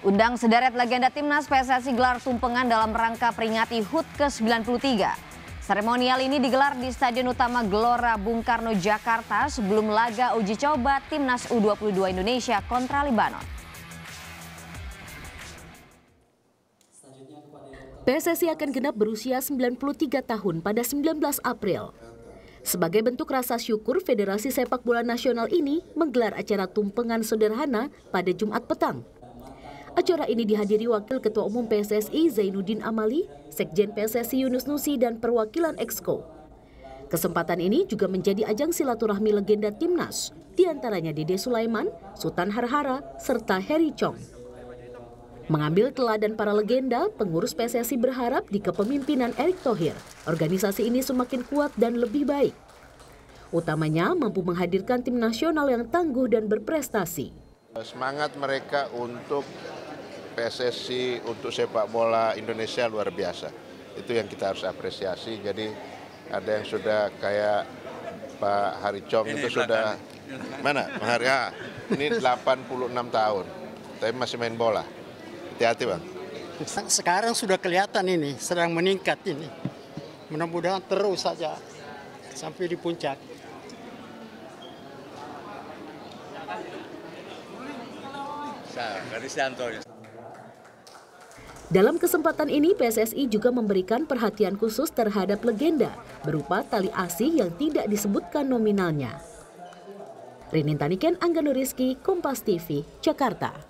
Undang sederet legenda timnas PSSI gelar tumpengan dalam rangka peringati HUT ke-93. Seremonial ini digelar di Stadion Utama Gelora Bung Karno, Jakarta sebelum laga uji coba timnas U22 Indonesia kontra Lebanon. PSSI akan genap berusia 93 tahun pada 19 April. Sebagai bentuk rasa syukur, Federasi Sepak Bola Nasional ini menggelar acara tumpengan sederhana pada Jumat petang Acara ini dihadiri Wakil Ketua Umum PSSI Zainuddin Amali, Sekjen PSSI Yunus Nusi, dan perwakilan Exco. Kesempatan ini juga menjadi ajang silaturahmi legenda Timnas, diantaranya Dede Sulaiman, Sultan Harhara, serta Heri Chong. Mengambil teladan para legenda, pengurus PSSI berharap di kepemimpinan Erick Thohir, organisasi ini semakin kuat dan lebih baik. Utamanya mampu menghadirkan tim nasional yang tangguh dan berprestasi. Semangat mereka untuk PSSI untuk sepak bola Indonesia luar biasa. Itu yang kita harus apresiasi. Jadi ada yang sudah kayak Pak Hari Haricom itu sudah mana? Mengharga. Ah. Ini 86 tahun, tapi masih main bola. Hati-hati bang. Sekarang sudah kelihatan ini, sedang meningkat ini. Mudah-mudahan terus saja sampai di puncak. Garis Danto. Dalam kesempatan ini, PSSI juga memberikan perhatian khusus terhadap legenda berupa tali asi yang tidak disebutkan nominalnya. Rinintaniken Angga Nuriski, Kompas TV, Jakarta.